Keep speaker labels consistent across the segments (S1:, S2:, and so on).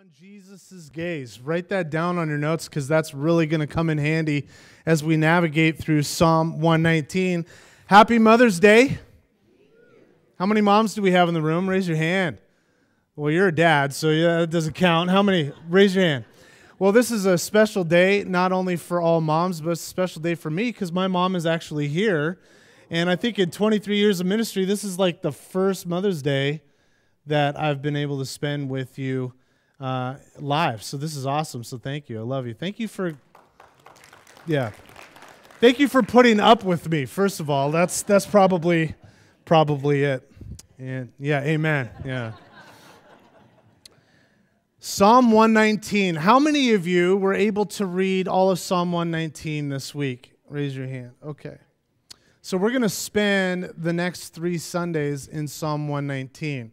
S1: on Jesus' gaze. Write that down on your notes because that's really going to come in handy as we navigate through Psalm 119. Happy Mother's Day. How many moms do we have in the room? Raise your hand. Well, you're a dad, so yeah, that doesn't count. How many? Raise your hand. Well, this is a special day, not only for all moms, but a special day for me because my mom is actually here. And I think in 23 years of ministry, this is like the first Mother's Day that I've been able to spend with you uh, live. So this is awesome. So thank you. I love you. Thank you for, yeah, thank you for putting up with me. First of all, that's that's probably probably it. And yeah, Amen. Yeah. Psalm 119. How many of you were able to read all of Psalm 119 this week? Raise your hand. Okay. So we're going to spend the next three Sundays in Psalm 119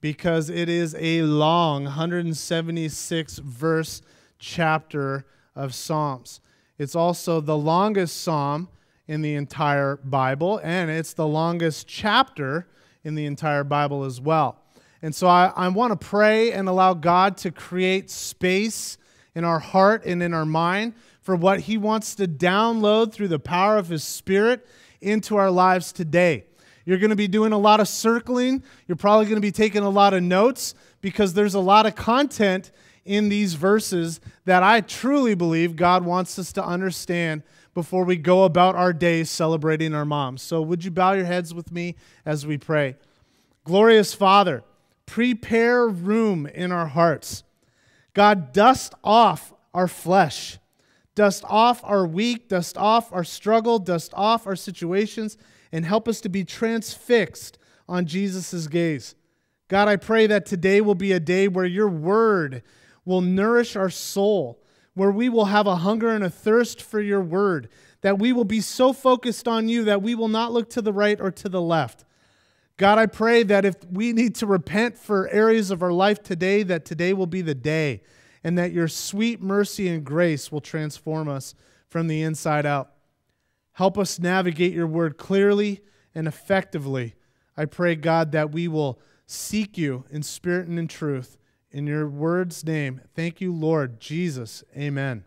S1: because it is a long 176 verse chapter of Psalms. It's also the longest psalm in the entire Bible, and it's the longest chapter in the entire Bible as well. And so I, I want to pray and allow God to create space in our heart and in our mind for what He wants to download through the power of His Spirit into our lives today. You're going to be doing a lot of circling. You're probably going to be taking a lot of notes because there's a lot of content in these verses that I truly believe God wants us to understand before we go about our days celebrating our moms. So, would you bow your heads with me as we pray? Glorious Father, prepare room in our hearts. God, dust off our flesh, dust off our weak, dust off our struggle, dust off our situations, and help us to be transfixed on Jesus' gaze. God, I pray that today will be a day where your word will nourish our soul, where we will have a hunger and a thirst for your word, that we will be so focused on you that we will not look to the right or to the left. God, I pray that if we need to repent for areas of our life today, that today will be the day, and that your sweet mercy and grace will transform us from the inside out. Help us navigate your word clearly and effectively. I pray, God, that we will seek you in spirit and in truth. In your word's name, thank you, Lord Jesus. Amen.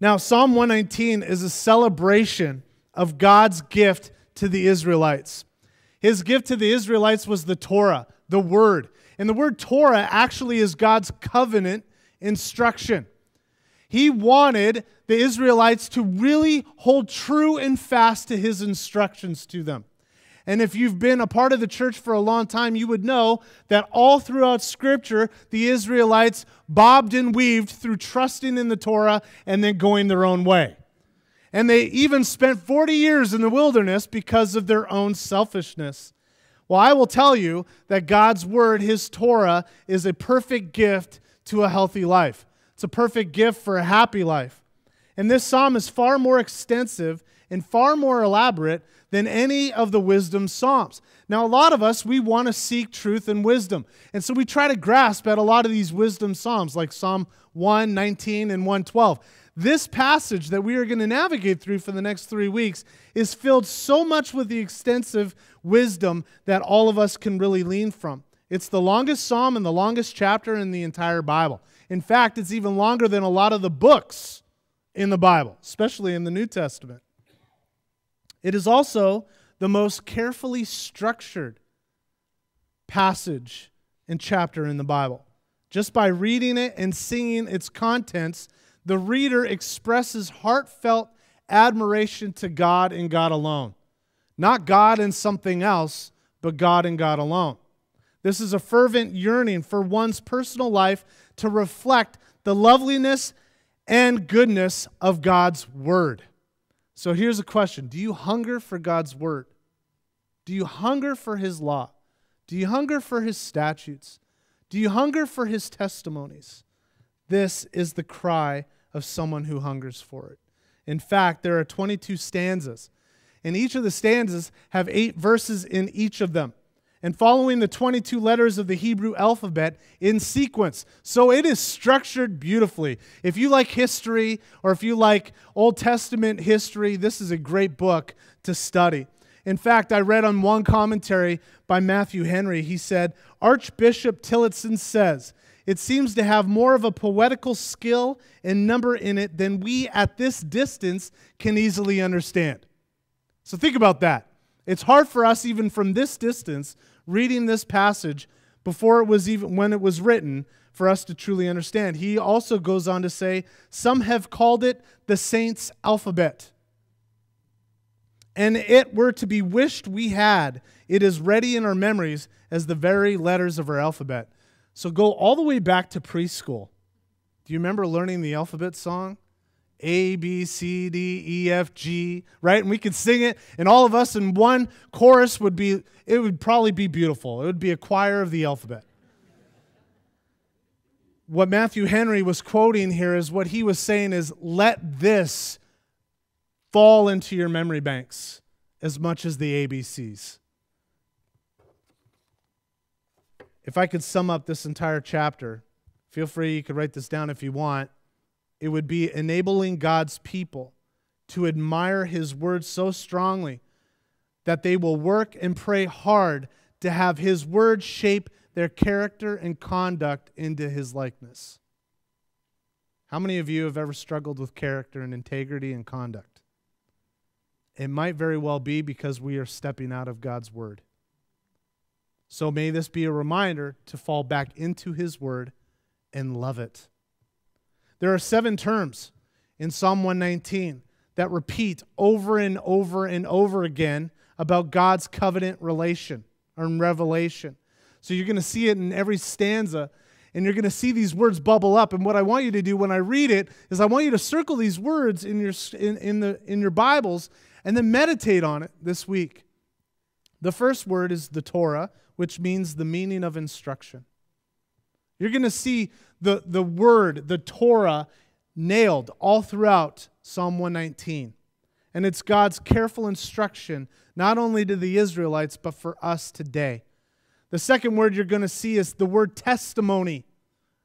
S1: Now, Psalm 119 is a celebration of God's gift to the Israelites. His gift to the Israelites was the Torah, the Word. And the word Torah actually is God's covenant instruction. He wanted the Israelites to really hold true and fast to his instructions to them. And if you've been a part of the church for a long time, you would know that all throughout Scripture, the Israelites bobbed and weaved through trusting in the Torah and then going their own way. And they even spent 40 years in the wilderness because of their own selfishness. Well, I will tell you that God's Word, His Torah, is a perfect gift to a healthy life. It's a perfect gift for a happy life. And this psalm is far more extensive and far more elaborate than any of the wisdom psalms. Now, a lot of us, we want to seek truth and wisdom. And so we try to grasp at a lot of these wisdom psalms, like Psalm 1, 19, and 112. This passage that we are going to navigate through for the next three weeks is filled so much with the extensive wisdom that all of us can really lean from. It's the longest psalm and the longest chapter in the entire Bible. In fact, it's even longer than a lot of the books in the Bible, especially in the New Testament. It is also the most carefully structured passage and chapter in the Bible. Just by reading it and seeing its contents, the reader expresses heartfelt admiration to God and God alone. Not God and something else, but God and God alone. This is a fervent yearning for one's personal life to reflect the loveliness and goodness of God's word. So here's a question Do you hunger for God's word? Do you hunger for his law? Do you hunger for his statutes? Do you hunger for his testimonies? This is the cry of someone who hungers for it. In fact, there are 22 stanzas, and each of the stanzas have eight verses in each of them and following the 22 letters of the Hebrew alphabet in sequence. So it is structured beautifully. If you like history or if you like Old Testament history, this is a great book to study. In fact, I read on one commentary by Matthew Henry, he said, Archbishop Tillotson says, it seems to have more of a poetical skill and number in it than we at this distance can easily understand. So think about that. It's hard for us, even from this distance, reading this passage before it was even when it was written, for us to truly understand. He also goes on to say, Some have called it the saints' alphabet. And it were to be wished we had. It is ready in our memories as the very letters of our alphabet. So go all the way back to preschool. Do you remember learning the alphabet song? A, B, C, D, E, F, G, right? And we could sing it, and all of us in one chorus would be, it would probably be beautiful. It would be a choir of the alphabet. What Matthew Henry was quoting here is what he was saying is let this fall into your memory banks as much as the ABCs. If I could sum up this entire chapter, feel free, you could write this down if you want. It would be enabling God's people to admire his word so strongly that they will work and pray hard to have his word shape their character and conduct into his likeness. How many of you have ever struggled with character and integrity and conduct? It might very well be because we are stepping out of God's word. So may this be a reminder to fall back into his word and love it. There are seven terms in Psalm 119 that repeat over and over and over again about God's covenant relation or revelation. So you're going to see it in every stanza, and you're going to see these words bubble up. And what I want you to do when I read it is I want you to circle these words in your, in, in the, in your Bibles and then meditate on it this week. The first word is the Torah, which means the meaning of instruction. You're going to see the, the word, the Torah, nailed all throughout Psalm 119. And it's God's careful instruction, not only to the Israelites, but for us today. The second word you're going to see is the word testimony.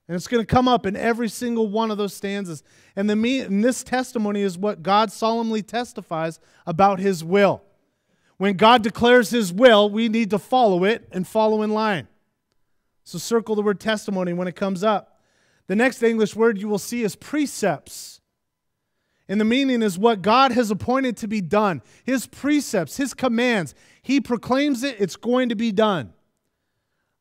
S1: And it's going to come up in every single one of those stanzas. And, the, and this testimony is what God solemnly testifies about his will. When God declares his will, we need to follow it and follow in line. So circle the word testimony when it comes up. The next English word you will see is precepts. And the meaning is what God has appointed to be done, His precepts, His commands. He proclaims it, it's going to be done.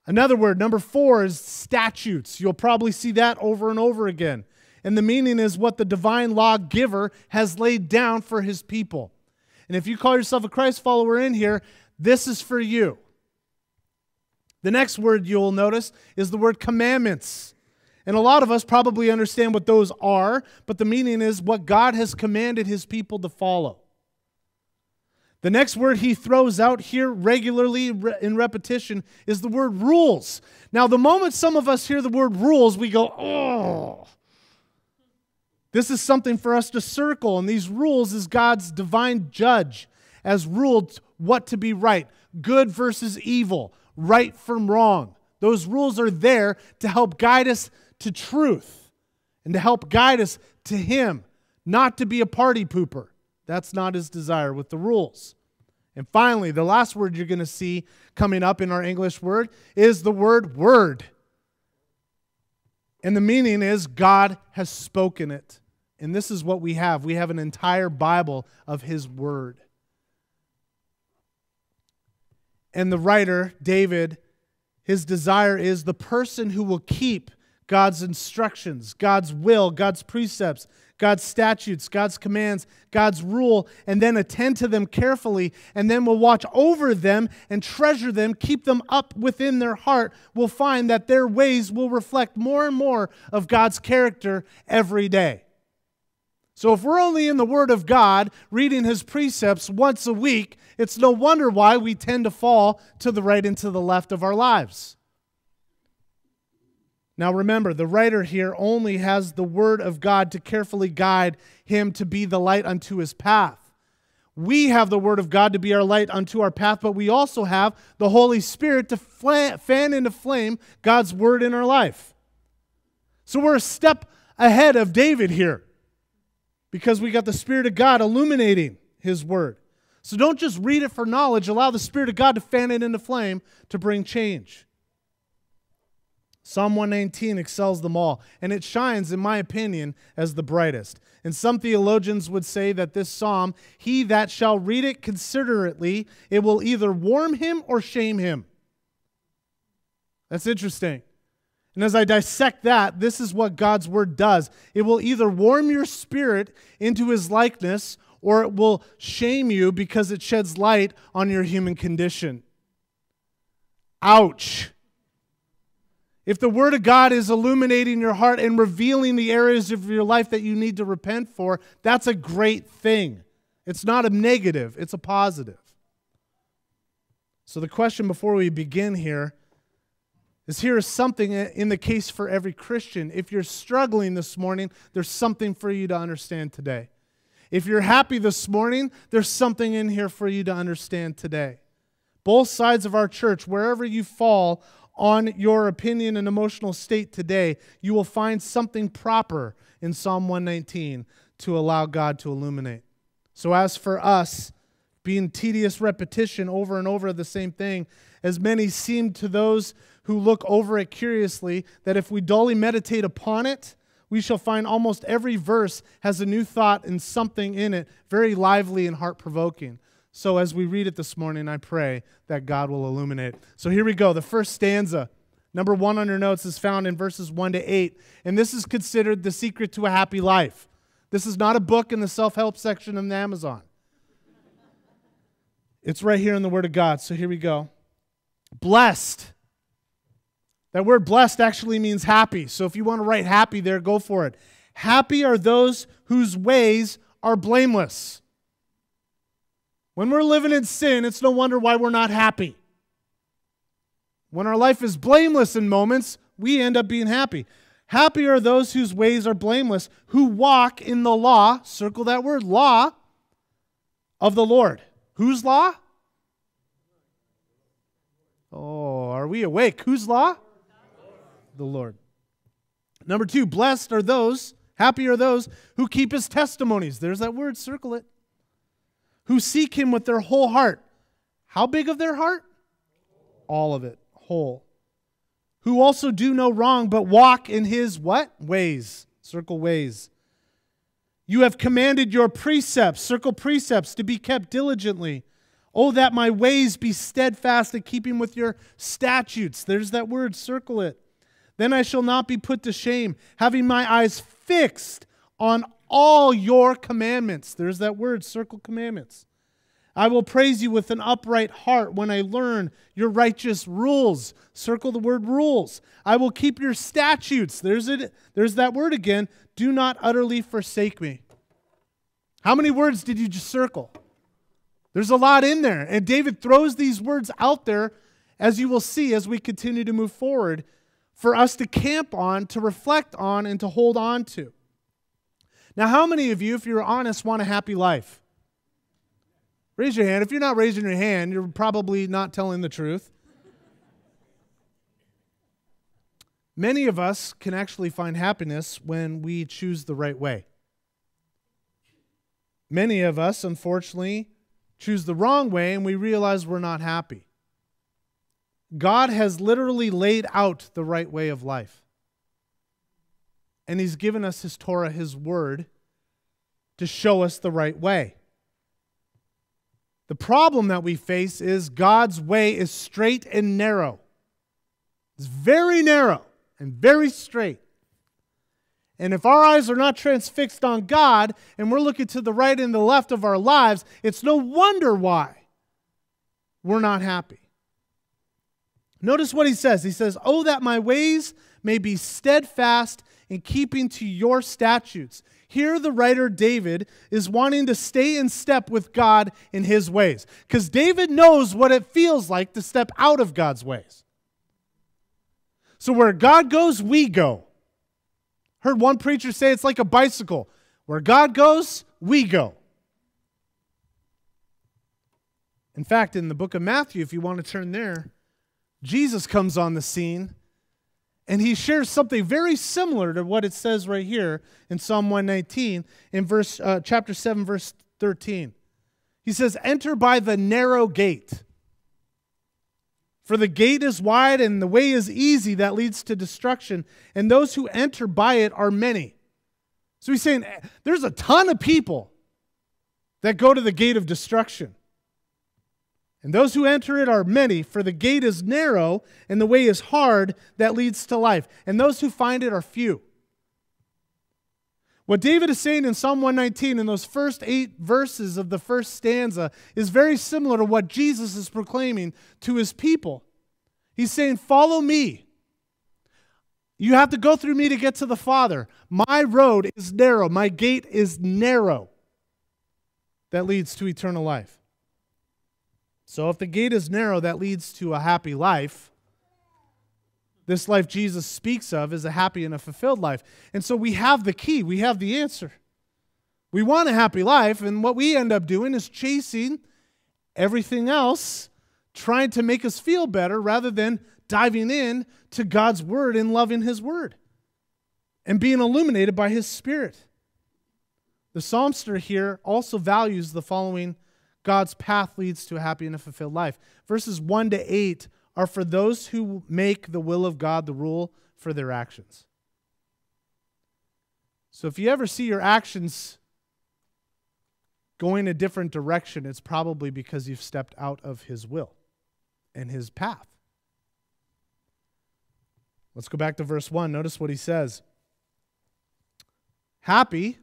S1: Another word, number four, is statutes. You'll probably see that over and over again. And the meaning is what the divine law giver has laid down for his people. And if you call yourself a Christ follower in here, this is for you. The next word you'll notice is the word commandments. And a lot of us probably understand what those are, but the meaning is what God has commanded his people to follow. The next word he throws out here regularly in repetition is the word rules. Now, the moment some of us hear the word rules, we go, oh. This is something for us to circle, and these rules is God's divine judge as ruled what to be right, good versus evil, right from wrong. Those rules are there to help guide us to truth and to help guide us to Him, not to be a party pooper. That's not His desire with the rules. And finally, the last word you're going to see coming up in our English word is the word word. And the meaning is God has spoken it. And this is what we have we have an entire Bible of His word. And the writer, David, his desire is the person who will keep God's instructions, God's will, God's precepts, God's statutes, God's commands, God's rule, and then attend to them carefully, and then will watch over them and treasure them, keep them up within their heart, will find that their ways will reflect more and more of God's character every day. So, if we're only in the Word of God, reading His precepts once a week, it's no wonder why we tend to fall to the right and to the left of our lives. Now remember, the writer here only has the word of God to carefully guide him to be the light unto his path. We have the word of God to be our light unto our path, but we also have the Holy Spirit to fan into flame God's word in our life. So we're a step ahead of David here because we got the Spirit of God illuminating his word. So don't just read it for knowledge, allow the Spirit of God to fan it into flame to bring change. Psalm 119 excels them all, and it shines, in my opinion, as the brightest. And some theologians would say that this psalm, he that shall read it considerately, it will either warm him or shame him. That's interesting. And as I dissect that, this is what God's word does it will either warm your spirit into his likeness or it will shame you because it sheds light on your human condition. Ouch if the Word of God is illuminating your heart and revealing the areas of your life that you need to repent for, that's a great thing. It's not a negative, it's a positive. So, the question before we begin here is here is something in the case for every Christian. If you're struggling this morning, there's something for you to understand today. If you're happy this morning, there's something in here for you to understand today. Both sides of our church, wherever you fall on your opinion and emotional state today, you will find something proper in Psalm 119 to allow God to illuminate. So, as for us, being tedious repetition over and over the same thing, as many seem to those who look over it curiously, that if we dully meditate upon it, we shall find almost every verse has a new thought and something in it very lively and heart provoking. So as we read it this morning, I pray that God will illuminate. So here we go. The first stanza, number one on your notes, is found in verses one to eight. And this is considered the secret to a happy life. This is not a book in the self help section of Amazon. It's right here in the Word of God. So here we go. Blessed. That word blessed actually means happy. So if you want to write happy there, go for it. Happy are those whose ways are blameless. When we're living in sin, it's no wonder why we're not happy. When our life is blameless in moments, we end up being happy. Happy are those whose ways are blameless, who walk in the law, circle that word, law of the Lord. Whose law? Oh, are we awake? Whose law? The Lord. Number two, blessed are those, happy are those who keep his testimonies. There's that word, circle it who seek him with their whole heart. How big of their heart? All of it, whole. Who also do no wrong, but walk in his what? Ways. Circle ways. You have commanded your precepts, circle precepts, to be kept diligently. Oh, that my ways be steadfast in keeping with your statutes. There's that word, circle it. Then I shall not be put to shame, having my eyes fixed on all your commandments. There's that word, circle commandments. I will praise you with an upright heart when I learn your righteous rules. Circle the word rules. I will keep your statutes. There's it there's that word again. Do not utterly forsake me. How many words did you just circle? There's a lot in there. And David throws these words out there as you will see as we continue to move forward for us to camp on, to reflect on and to hold on to. Now, how many of you, if you're honest, want a happy life? Raise your hand. If you're not raising your hand, you're probably not telling the truth. Many of us can actually find happiness when we choose the right way. Many of us, unfortunately, choose the wrong way and we realize we're not happy. God has literally laid out the right way of life and He's given us His Torah, His Word, to show us the right way. The problem that we face is God's way is straight and narrow. It's very narrow and very straight. And if our eyes are not transfixed on God and we're looking to the right and the left of our lives, it's no wonder why we're not happy. Notice what he says. He says, Oh, that my ways may be steadfast in keeping to your statutes. Here, the writer David is wanting to stay in step with God in his ways because David knows what it feels like to step out of God's ways. So, where God goes, we go. Heard one preacher say it's like a bicycle. Where God goes, we go. In fact, in the book of Matthew, if you want to turn there, Jesus comes on the scene and he shares something very similar to what it says right here in Psalm 119 in verse uh, chapter 7 verse 13. He says, "Enter by the narrow gate. For the gate is wide and the way is easy that leads to destruction, and those who enter by it are many." So he's saying eh, there's a ton of people that go to the gate of destruction. And those who enter it are many, for the gate is narrow and the way is hard that leads to life. And those who find it are few. What David is saying in Psalm 119 in those first eight verses of the first stanza is very similar to what Jesus is proclaiming to his people. He's saying, Follow me. You have to go through me to get to the Father. My road is narrow, my gate is narrow that leads to eternal life. So if the gate is narrow that leads to a happy life, this life Jesus speaks of is a happy and a fulfilled life. And so we have the key, we have the answer. We want a happy life, and what we end up doing is chasing everything else, trying to make us feel better rather than diving in to God's word and loving his word and being illuminated by his spirit. The psalmster here also values the following God's path leads to a happy and a fulfilled life. Verses 1 to 8 are for those who make the will of God the rule for their actions. So if you ever see your actions going a different direction, it's probably because you've stepped out of His will and His path. Let's go back to verse 1. Notice what he says Happy,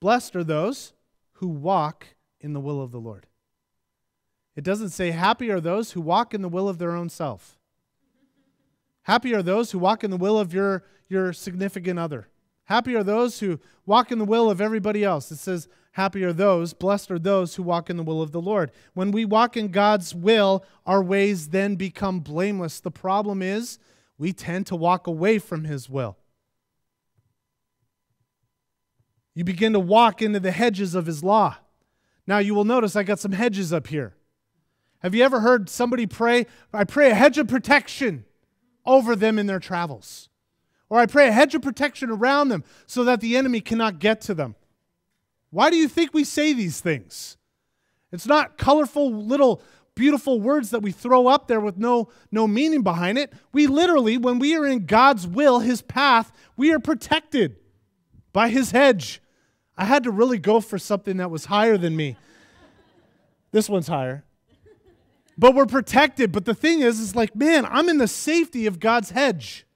S1: blessed are those who walk in the will of the Lord. It doesn't say, Happy are those who walk in the will of their own self. Happy are those who walk in the will of your, your significant other. Happy are those who walk in the will of everybody else. It says, Happy are those, blessed are those who walk in the will of the Lord. When we walk in God's will, our ways then become blameless. The problem is we tend to walk away from His will. You begin to walk into the hedges of His law. Now you will notice I got some hedges up here. Have you ever heard somebody pray, I pray a hedge of protection over them in their travels? Or I pray a hedge of protection around them so that the enemy cannot get to them. Why do you think we say these things? It's not colorful little beautiful words that we throw up there with no, no meaning behind it. We literally, when we are in God's will, His path, we are protected by His hedge. I had to really go for something that was higher than me. this one's higher but we're protected. But the thing is, is like, man, I'm in the safety of God's hedge.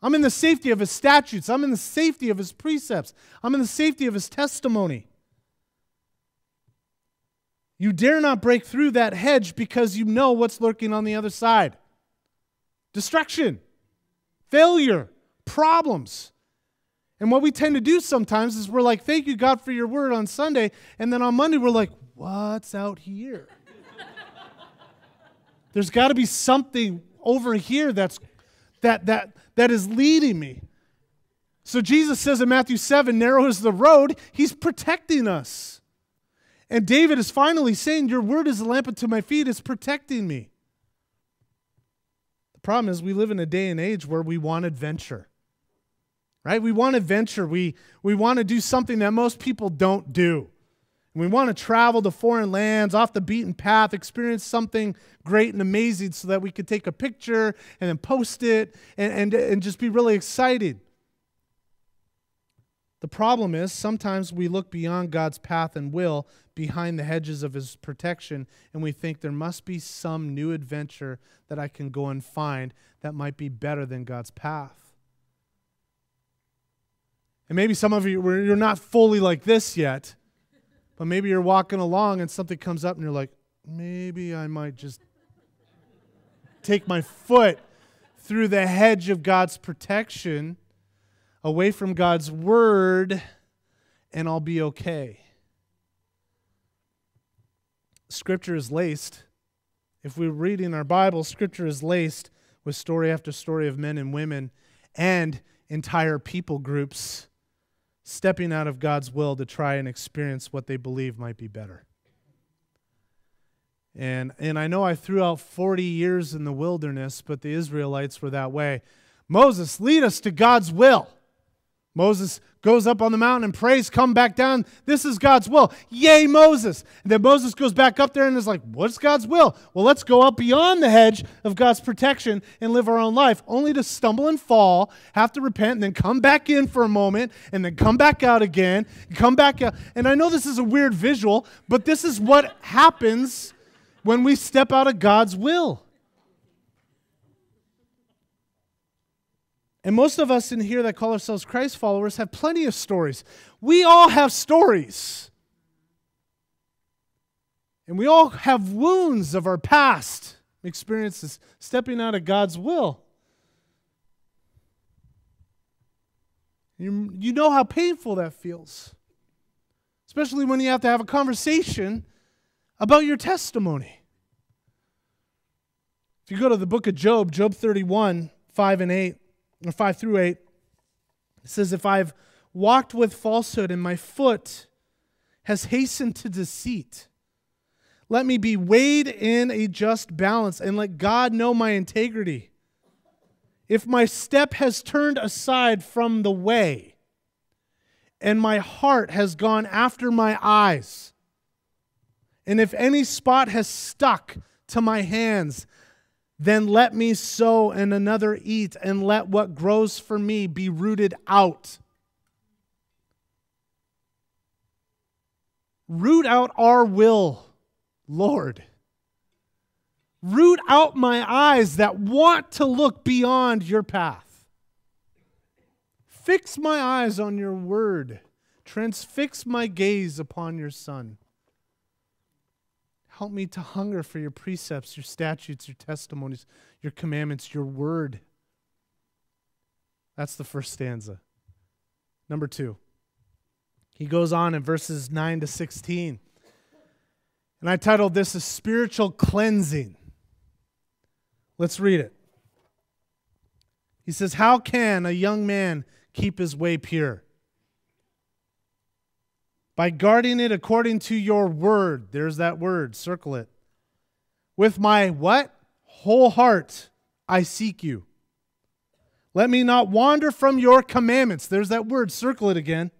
S1: I'm in the safety of his statutes. I'm in the safety of his precepts. I'm in the safety of his testimony. You dare not break through that hedge because you know what's lurking on the other side destruction, failure, problems. And what we tend to do sometimes is we're like, thank you, God, for your word on Sunday. And then on Monday, we're like, what's out here? There's got to be something over here that's that that that is leading me. So Jesus says in Matthew 7, narrow is the road, he's protecting us. And David is finally saying, Your word is a lamp unto my feet, it's protecting me. The problem is we live in a day and age where we want adventure. Right? We want adventure. We we want to do something that most people don't do. And we want to travel to foreign lands, off the beaten path, experience something great and amazing so that we could take a picture and then post it and, and, and just be really excited. The problem is sometimes we look beyond God's path and will behind the hedges of his protection and we think there must be some new adventure that I can go and find that might be better than God's path. And maybe some of you, you're not fully like this yet but maybe you're walking along and something comes up and you're like, maybe I might just take my foot through the hedge of God's protection away from God's word and I'll be okay. Scripture is laced. If we're reading our Bible, Scripture is laced with story after story of men and women and entire people groups stepping out of God's will to try and experience what they believe might be better. And, and I know I threw out 40 years in the wilderness, but the Israelites were that way. Moses, lead us to God's will. Moses goes up on the mountain and prays, come back down. This is God's will. Yay, Moses. And then Moses goes back up there and is like, what's God's will? Well, let's go up beyond the hedge of God's protection and live our own life, only to stumble and fall, have to repent, and then come back in for a moment, and then come back out again, come back out. And I know this is a weird visual, but this is what happens when we step out of God's will. And most of us in here that call ourselves Christ followers have plenty of stories. We all have stories. And we all have wounds of our past experiences, stepping out of God's will. You, you know how painful that feels, especially when you have to have a conversation about your testimony. If you go to the book of Job, Job 31, 5 and 8, 5 through 8. It says, If I've walked with falsehood and my foot has hastened to deceit, let me be weighed in a just balance and let God know my integrity. If my step has turned aside from the way and my heart has gone after my eyes, and if any spot has stuck to my hands, then let me sow and another eat, and let what grows for me be rooted out. Root out our will, Lord. Root out my eyes that want to look beyond your path. Fix my eyes on your word. Transfix my gaze upon your son. Help me to hunger for your precepts, your statutes, your testimonies, your commandments, your word. That's the first stanza. Number two, he goes on in verses 9 to 16. And I titled this a spiritual cleansing. Let's read it. He says, How can a young man keep his way pure? by guarding it according to your word. There's that word, circle it. With my what? Whole heart, I seek you. Let me not wander from your commandments. There's that word, circle it again.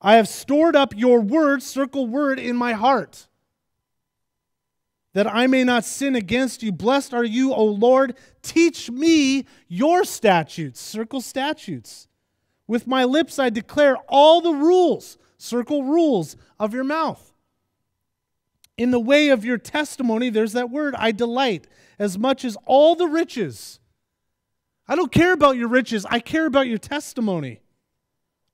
S1: I have stored up your word, circle word, in my heart, that I may not sin against you. Blessed are you, O Lord. Teach me your statutes, circle statutes. With my lips I declare all the rules Circle rules of your mouth. In the way of your testimony, there's that word, I delight, as much as all the riches. I don't care about your riches, I care about your testimony.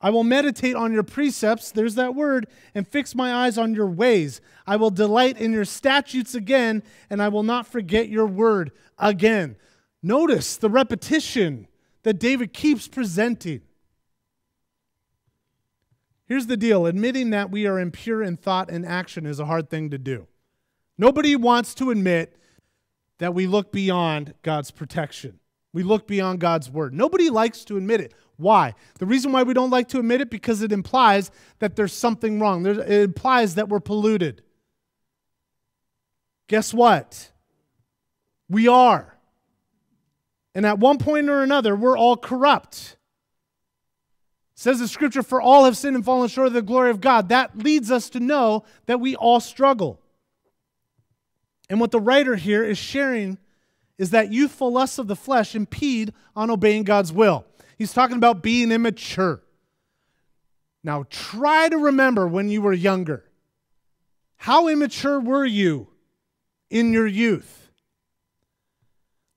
S1: I will meditate on your precepts, there's that word, and fix my eyes on your ways. I will delight in your statutes again, and I will not forget your word again. Notice the repetition that David keeps presenting. Here's the deal admitting that we are impure in thought and action is a hard thing to do. Nobody wants to admit that we look beyond God's protection. We look beyond God's word. Nobody likes to admit it. Why? The reason why we don't like to admit it because it implies that there's something wrong. It implies that we're polluted. Guess what? We are. And at one point or another, we're all corrupt. Says the scripture, for all have sinned and fallen short of the glory of God. That leads us to know that we all struggle. And what the writer here is sharing is that youthful lusts of the flesh impede on obeying God's will. He's talking about being immature. Now, try to remember when you were younger. How immature were you in your youth?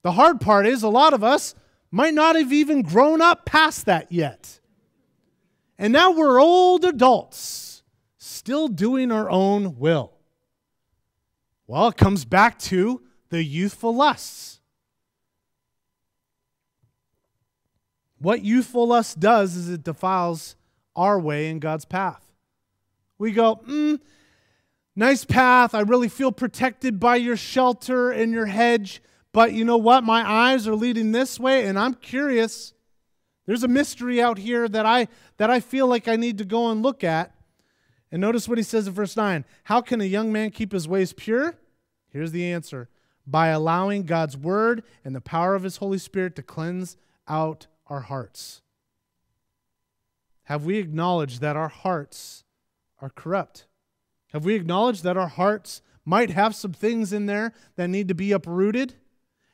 S1: The hard part is a lot of us might not have even grown up past that yet. And now we're old adults, still doing our own will. Well, it comes back to the youthful lusts. What youthful lust does is it defiles our way in God's path. We go, mm, nice path. I really feel protected by your shelter and your hedge. But you know what? My eyes are leading this way, and I'm curious. There's a mystery out here that I, that I feel like I need to go and look at. And notice what he says in verse 9 How can a young man keep his ways pure? Here's the answer by allowing God's word and the power of his Holy Spirit to cleanse out our hearts. Have we acknowledged that our hearts are corrupt? Have we acknowledged that our hearts might have some things in there that need to be uprooted?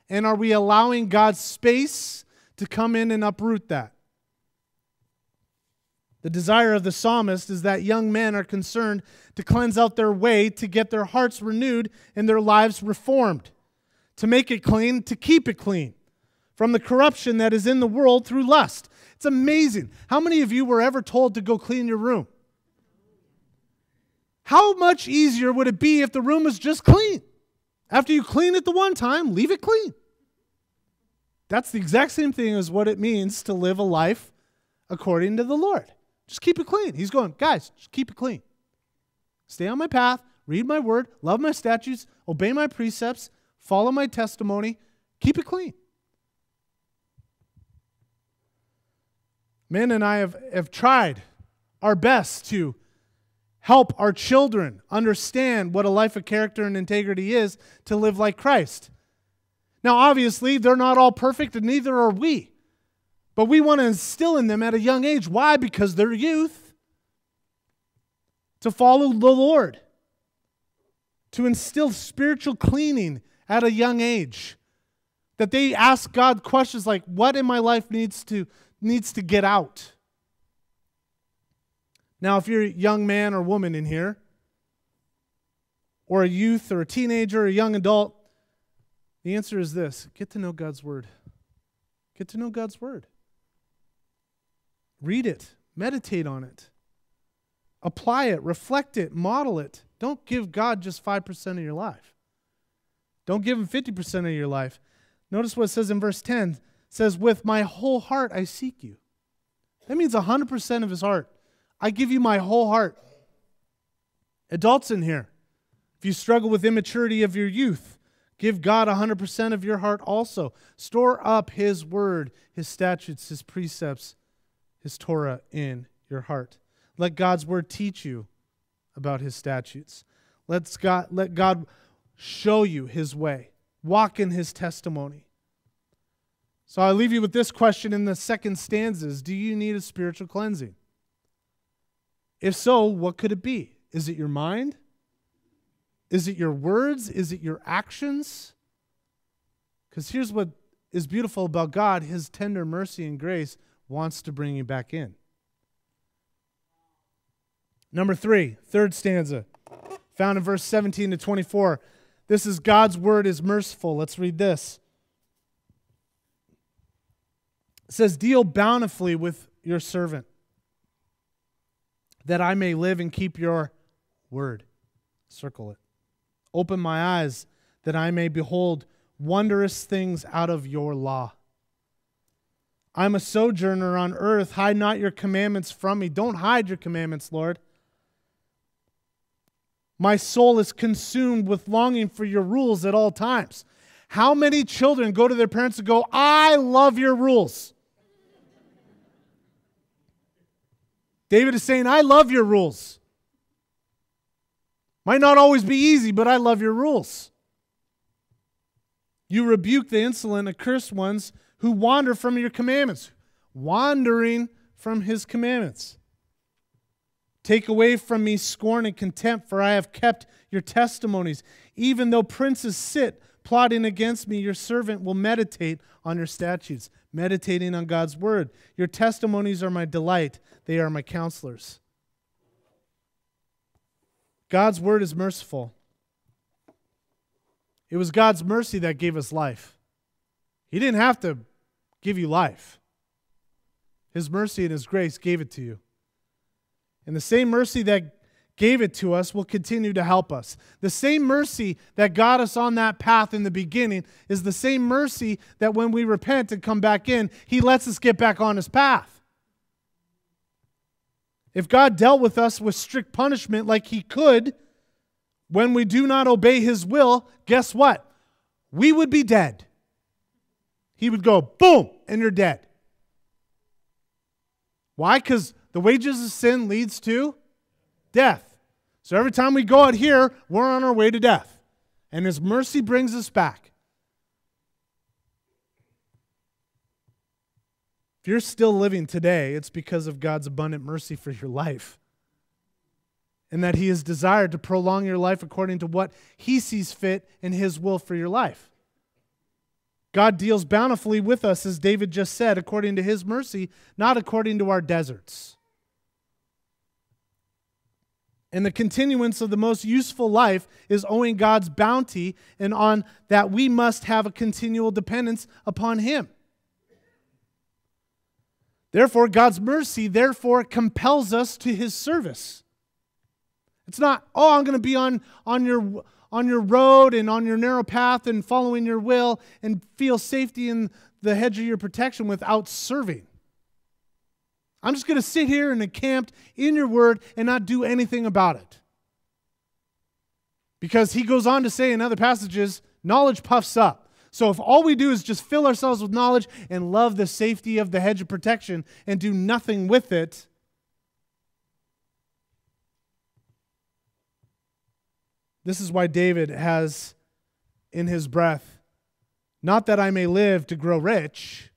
S1: And are we allowing God's space to come in and uproot that. The desire of the psalmist is that young men are concerned to cleanse out their way, to get their hearts renewed and their lives reformed, to make it clean, to keep it clean from the corruption that is in the world through lust. It's amazing. How many of you were ever told to go clean your room? How much easier would it be if the room was just clean? After you clean it the one time, leave it clean. That's the exact same thing as what it means to live a life according to the Lord. Just keep it clean. He's going, guys, just keep it clean. Stay on my path, read my word, love my statutes, obey my precepts, follow my testimony, keep it clean. Men and I have, have tried our best to help our children understand what a life of character and integrity is to live like Christ. Now, obviously, they're not all perfect, and neither are we. But we want to instill in them at a young age. Why? Because they're youth. To follow the Lord, to instill spiritual cleaning at a young age. That they ask God questions like, what in my life needs to, needs to get out? Now, if you're a young man or woman in here, or a youth or a teenager or a young adult, the answer is this get to know God's Word. Get to know God's Word. Read it, meditate on it, apply it, reflect it, model it. Don't give God just 5% of your life. Don't give him 50% of your life. Notice what it says in verse 10 it says, With my whole heart I seek you. That means 100% of his heart. I give you my whole heart. Adults in here, if you struggle with immaturity of your youth, Give God 100% of your heart also. Store up His word, His statutes, His precepts, His Torah in your heart. Let God's word teach you about His statutes. Let's God, let God show you His way. Walk in His testimony. So I leave you with this question in the second stanzas Do you need a spiritual cleansing? If so, what could it be? Is it your mind? Is it your words? Is it your actions? Because here's what is beautiful about God His tender mercy and grace wants to bring you back in. Number three, third stanza, found in verse 17 to 24. This is God's word is merciful. Let's read this. It says, Deal bountifully with your servant, that I may live and keep your word. Circle it. Open my eyes that I may behold wondrous things out of your law. I am a sojourner on earth. Hide not your commandments from me. Don't hide your commandments, Lord. My soul is consumed with longing for your rules at all times. How many children go to their parents and go, I love your rules? David is saying, I love your rules. Might not always be easy, but I love your rules. You rebuke the insolent, accursed ones who wander from your commandments, wandering from his commandments. Take away from me scorn and contempt, for I have kept your testimonies. Even though princes sit plotting against me, your servant will meditate on your statutes, meditating on God's word. Your testimonies are my delight, they are my counselors. God's word is merciful. It was God's mercy that gave us life. He didn't have to give you life. His mercy and His grace gave it to you. And the same mercy that gave it to us will continue to help us. The same mercy that got us on that path in the beginning is the same mercy that when we repent and come back in, He lets us get back on His path. If God dealt with us with strict punishment like he could when we do not obey his will, guess what? We would be dead. He would go, boom, and you're dead. Why? Because the wages of sin leads to death. So every time we go out here, we're on our way to death. And his mercy brings us back. If you're still living today, it's because of God's abundant mercy for your life. And that He has desired to prolong your life according to what He sees fit in His will for your life. God deals bountifully with us, as David just said, according to His mercy, not according to our deserts. And the continuance of the most useful life is owing God's bounty and on that we must have a continual dependence upon Him. Therefore, God's mercy, therefore, compels us to his service. It's not, oh, I'm going to be on, on, your, on your road and on your narrow path and following your will and feel safety in the hedge of your protection without serving. I'm just going to sit here and encamped in your word and not do anything about it. Because he goes on to say in other passages, knowledge puffs up. So if all we do is just fill ourselves with knowledge and love the safety of the hedge of protection and do nothing with it, this is why David has in his breath, not that I may live to grow rich,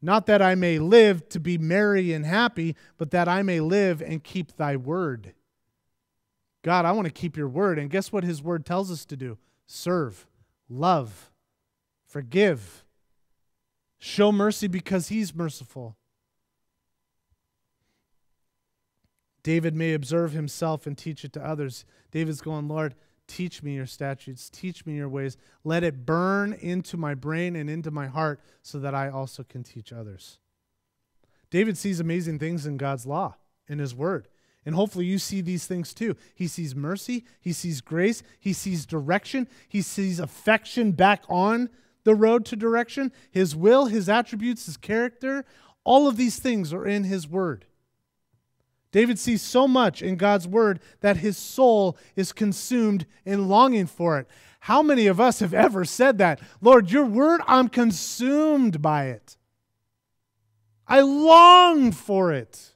S1: not that I may live to be merry and happy, but that I may live and keep thy word. God, I want to keep your word. And guess what his word tells us to do? Serve, love Forgive. Show mercy because he's merciful. David may observe himself and teach it to others. David's going, Lord, teach me your statutes, teach me your ways. Let it burn into my brain and into my heart so that I also can teach others. David sees amazing things in God's law, in his word. And hopefully you see these things too. He sees mercy, he sees grace, he sees direction, he sees affection back on the road to direction, His will, His attributes, His character. All of these things are in His Word. David sees so much in God's Word that his soul is consumed in longing for it. How many of us have ever said that? Lord, your Word, I'm consumed by it. I long for it.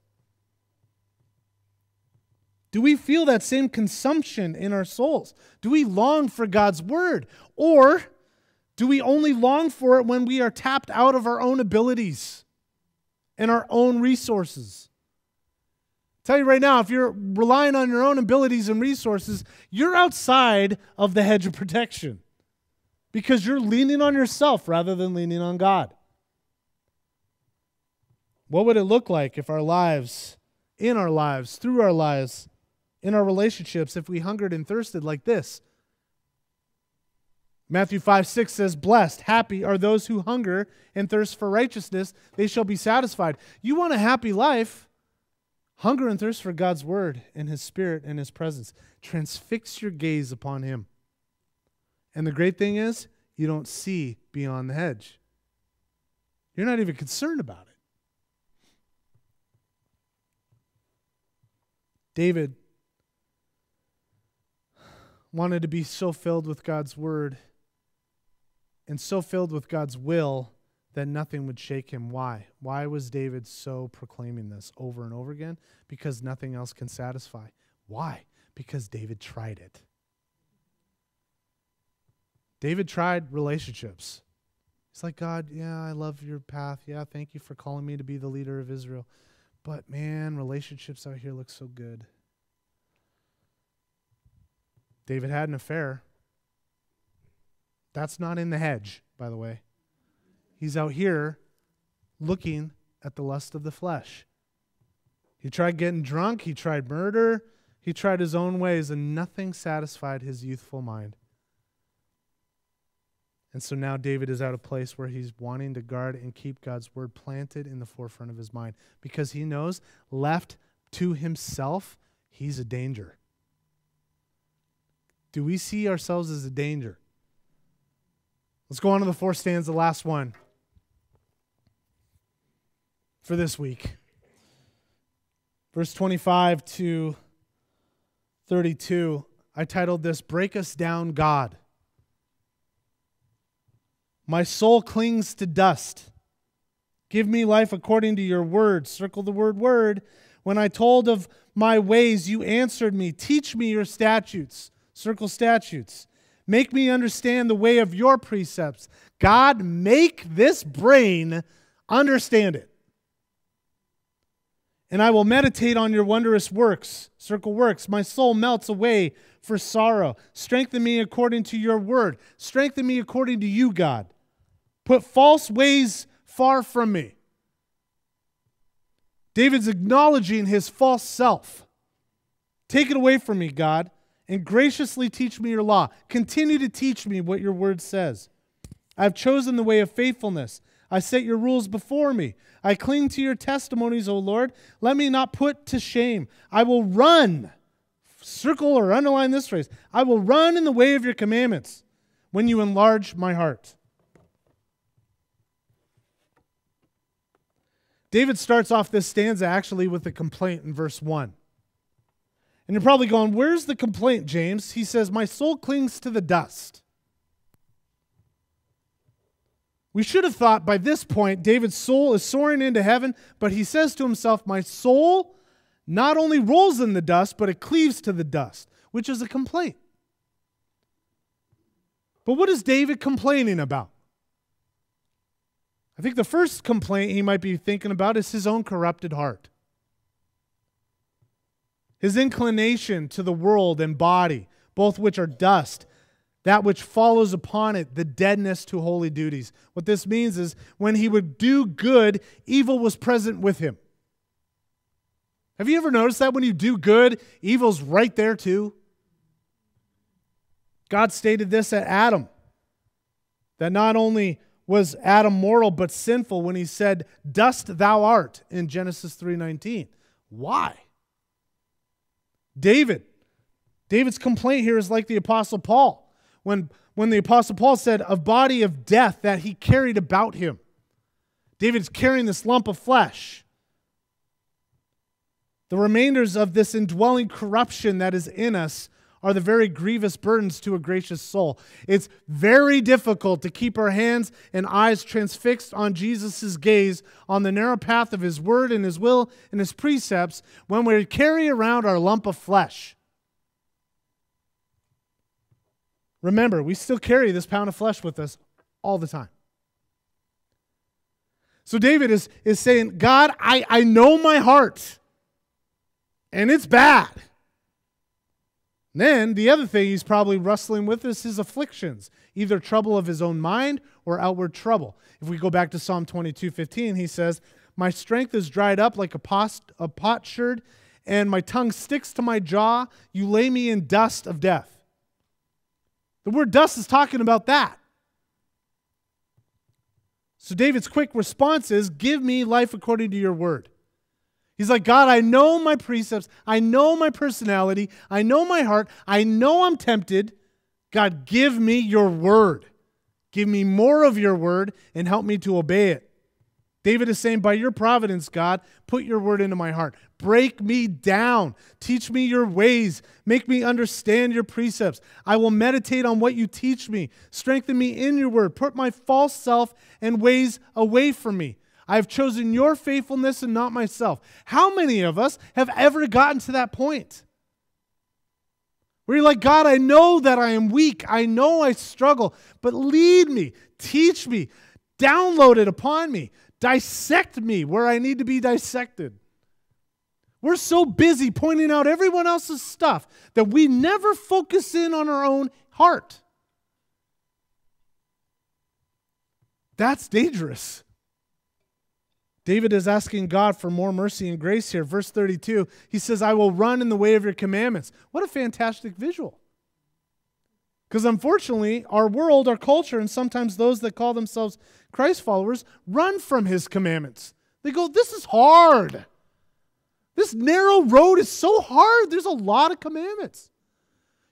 S1: Do we feel that same consumption in our souls? Do we long for God's Word? Or do we only long for it when we are tapped out of our own abilities and our own resources? tell you right now, if you're relying on your own abilities and resources, you're outside of the hedge of protection because you're leaning on yourself rather than leaning on God. What would it look like if our lives, in our lives, through our lives, in our relationships, if we hungered and thirsted like this? Matthew 5 6 says, Blessed, happy are those who hunger and thirst for righteousness, they shall be satisfied. You want a happy life? Hunger and thirst for God's word and his spirit and his presence. Transfix your gaze upon him. And the great thing is, you don't see beyond the hedge. You're not even concerned about it. David wanted to be so filled with God's word and so filled with God's will that nothing would shake him. Why? Why was David so proclaiming this over and over again? Because nothing else can satisfy. Why? Because David tried it. David tried relationships. He's like, God, yeah, I love your path. Yeah, thank you for calling me to be the leader of Israel. But man, relationships out here look so good. David had an affair. That's not in the hedge, by the way. He's out here looking at the lust of the flesh. He tried getting drunk, he tried murder, he tried his own ways, and nothing satisfied his youthful mind. And so now David is at a place where he's wanting to guard and keep God's word planted in the forefront of his mind because he knows left to himself, he's a danger. Do we see ourselves as a danger? Let's go on to the four stands. the last one for this week. Verse 25 to 32, I titled this Break Us Down, God. My soul clings to dust. Give me life according to your word. Circle the word word. When I told of my ways, you answered me. Teach me your statutes. Circle statutes. Make me understand the way of your precepts. God, make this brain understand it. And I will meditate on your wondrous works, circle works. My soul melts away for sorrow. Strengthen me according to your word. Strengthen me according to you, God. Put false ways far from me. David's acknowledging his false self. Take it away from me, God and graciously teach me your law. Continue to teach me what your word says. I have chosen the way of faithfulness. I set your rules before me. I cling to your testimonies, O Lord. Let me not put to shame. I will run. Circle or underline this phrase. I will run in the way of your commandments when you enlarge my heart. David starts off this stanza actually with a complaint in verse 1. And you're probably going, Where's the complaint, James? He says, My soul clings to the dust. We should have thought by this point David's soul is soaring into heaven, but he says to himself, My soul not only rolls in the dust, but it cleaves to the dust, which is a complaint. But what is David complaining about? I think the first complaint he might be thinking about is his own corrupted heart his inclination to the world and body, both which are dust, that which follows upon it, the deadness to holy duties. What this means is when he would do good, evil was present with him. Have you ever noticed that when you do good, evil's right there too? God stated this at Adam that not only was Adam mortal but sinful when he said, "Dust thou art" in Genesis 3:19. Why? David. David's complaint here is like the Apostle Paul. When, when the Apostle Paul said, a body of death that he carried about him. David's carrying this lump of flesh. The remainders of this indwelling corruption that is in us are the very grievous burdens to a gracious soul. It's very difficult to keep our hands and eyes transfixed on Jesus' gaze, on the narrow path of his word and his will and his precepts, when we carry around our lump of flesh. Remember, we still carry this pound of flesh with us all the time. So David is, is saying, God, I, I know my heart, and it's bad. Then the other thing he's probably wrestling with is his afflictions, either trouble of his own mind or outward trouble. If we go back to Psalm 22 15, he says, My strength is dried up like a, post, a potsherd, and my tongue sticks to my jaw. You lay me in dust of death. The word dust is talking about that. So David's quick response is, Give me life according to your word. He's like, God, I know my precepts. I know my personality. I know my heart. I know I'm tempted. God, give me your word. Give me more of your word and help me to obey it. David is saying, By your providence, God, put your word into my heart. Break me down. Teach me your ways. Make me understand your precepts. I will meditate on what you teach me. Strengthen me in your word. Put my false self and ways away from me. I have chosen your faithfulness and not myself. How many of us have ever gotten to that point? Where you're like, God, I know that I am weak. I know I struggle, but lead me, teach me, download it upon me, dissect me where I need to be dissected. We're so busy pointing out everyone else's stuff that we never focus in on our own heart. That's dangerous. David is asking God for more mercy and grace here. Verse 32, he says, I will run in the way of your commandments. What a fantastic visual. Because unfortunately, our world, our culture, and sometimes those that call themselves Christ followers run from his commandments. They go, This is hard. This narrow road is so hard. There's a lot of commandments.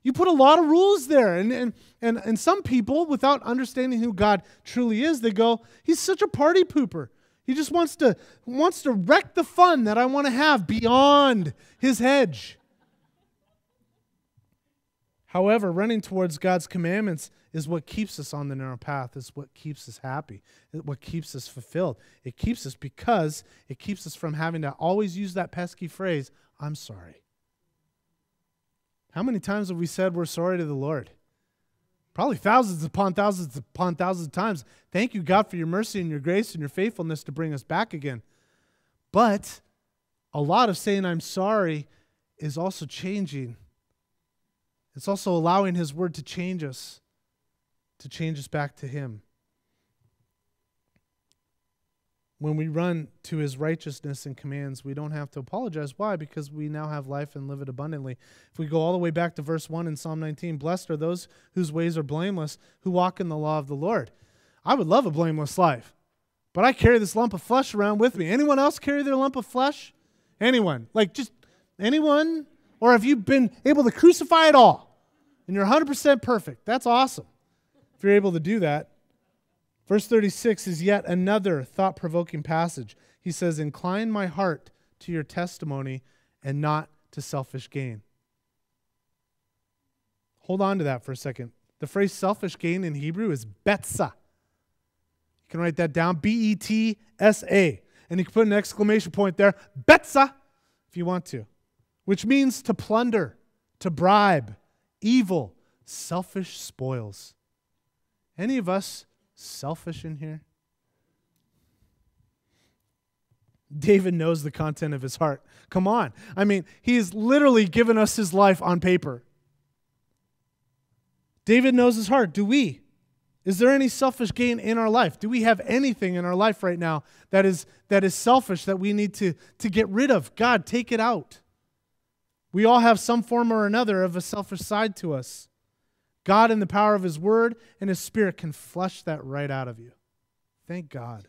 S1: You put a lot of rules there. And, and, and, and some people, without understanding who God truly is, they go, He's such a party pooper. He just wants to, wants to wreck the fun that I want to have beyond his hedge. However, running towards God's commandments is what keeps us on the narrow path, is what keeps us happy, what keeps us fulfilled. It keeps us because it keeps us from having to always use that pesky phrase, I'm sorry. How many times have we said we're sorry to the Lord? probably thousands upon thousands upon thousands of times. Thank you, God, for your mercy and your grace and your faithfulness to bring us back again. But a lot of saying I'm sorry is also changing. It's also allowing His Word to change us, to change us back to Him. when we run to his righteousness and commands, we don't have to apologize. Why? Because we now have life and live it abundantly. If we go all the way back to verse 1 in Psalm 19, blessed are those whose ways are blameless, who walk in the law of the Lord. I would love a blameless life, but I carry this lump of flesh around with me. Anyone else carry their lump of flesh? Anyone? Like just anyone? Or have you been able to crucify it all and you're 100% perfect? That's awesome if you're able to do that. Verse 36 is yet another thought provoking passage. He says, Incline my heart to your testimony and not to selfish gain. Hold on to that for a second. The phrase selfish gain in Hebrew is betsa. You can write that down B E T S A. And you can put an exclamation point there, betsa, if you want to, which means to plunder, to bribe, evil, selfish spoils. Any of us selfish in here? David knows the content of his heart. Come on. I mean, he's literally given us his life on paper. David knows his heart. Do we? Is there any selfish gain in our life? Do we have anything in our life right now that is, that is selfish that we need to, to get rid of? God, take it out. We all have some form or another of a selfish side to us. God, in the power of His Word and His Spirit, can flush that right out of you. Thank God.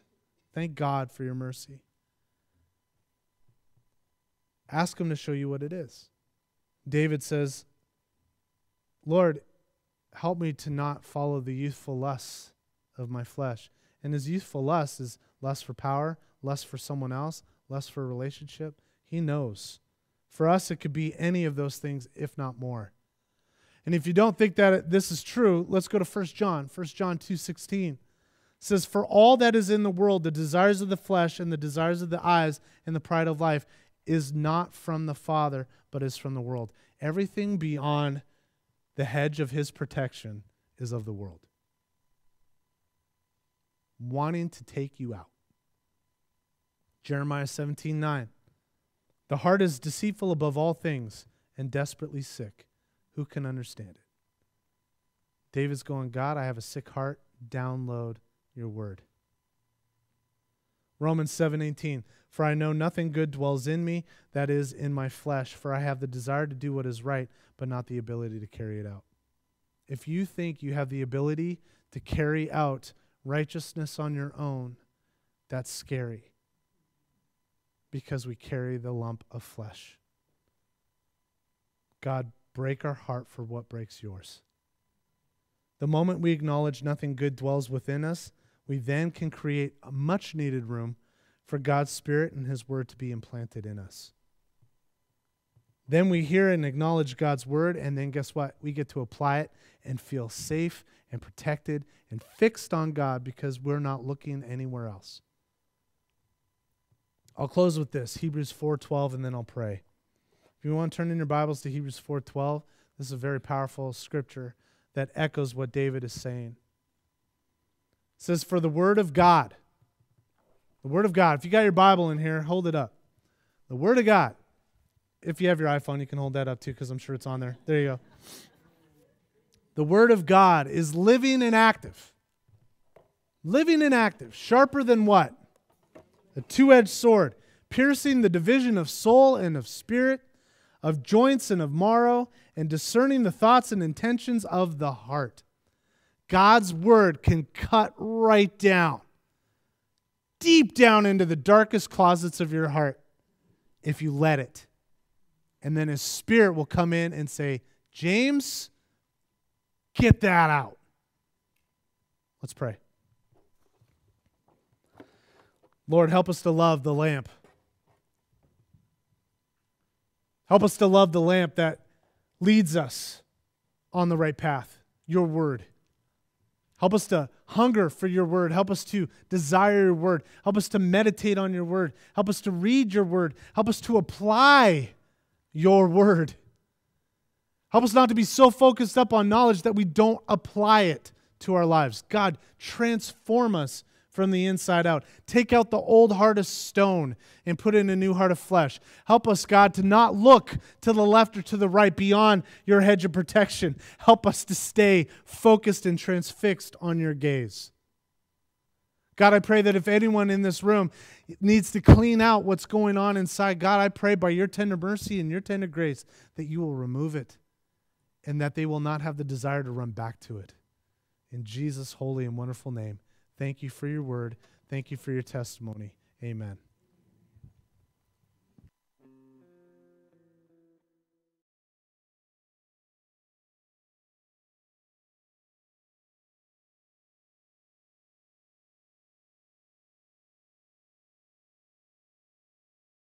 S1: Thank God for your mercy. Ask Him to show you what it is. David says, Lord, help me to not follow the youthful lusts of my flesh. And his youthful lust is lust for power, lust for someone else, lust for a relationship. He knows. For us, it could be any of those things, if not more. And if you don't think that this is true, let's go to 1 John, 1 John 2:16. says for all that is in the world, the desires of the flesh and the desires of the eyes and the pride of life is not from the Father, but is from the world. Everything beyond the hedge of his protection is of the world. Wanting to take you out. Jeremiah 17 9. The heart is deceitful above all things and desperately sick. Who can understand it? David's going, God, I have a sick heart. Download your word. Romans 7:18 For I know nothing good dwells in me that is in my flesh for I have the desire to do what is right but not the ability to carry it out. If you think you have the ability to carry out righteousness on your own, that's scary. Because we carry the lump of flesh. God break our heart for what breaks yours. The moment we acknowledge nothing good dwells within us, we then can create a much needed room for God's Spirit and His Word to be implanted in us. Then we hear and acknowledge God's Word, and then guess what? We get to apply it and feel safe and protected and fixed on God because we're not looking anywhere else. I'll close with this Hebrews 4:12 and then I'll pray. If you want to turn in your Bibles to Hebrews 4:12, this is a very powerful scripture that echoes what David is saying. It says, For the word of God, the word of God, if you got your Bible in here, hold it up. The word of God. If you have your iPhone, you can hold that up too, because I'm sure it's on there. There you go. The word of God is living and active. Living and active, sharper than what? A two edged sword, piercing the division of soul and of spirit of joints and of marrow, and discerning the thoughts and intentions of the heart. God's word can cut right down, deep down into the darkest closets of your heart if you let it. And then his spirit will come in and say, James, get that out. Let's pray. Lord, help us to love the lamp. Help us to love the lamp that leads us on the right path, your word. Help us to hunger for your word. Help us to desire your word. Help us to meditate on your word. Help us to read your word. Help us to apply your word. Help us not to be so focused up on knowledge that we don't apply it to our lives. God, transform us from the inside out. Take out the old heart of stone and put in a new heart of flesh. Help us, God, to not look to the left or to the right beyond your hedge of protection. Help us to stay focused and transfixed on your gaze. God, I pray that if anyone in this room needs to clean out what's going on inside, God, I pray by your tender mercy and your tender grace that you will remove it and that they will not have the desire to run back to it. In Jesus' holy and wonderful name. Thank you for your word. Thank you for your testimony. Amen.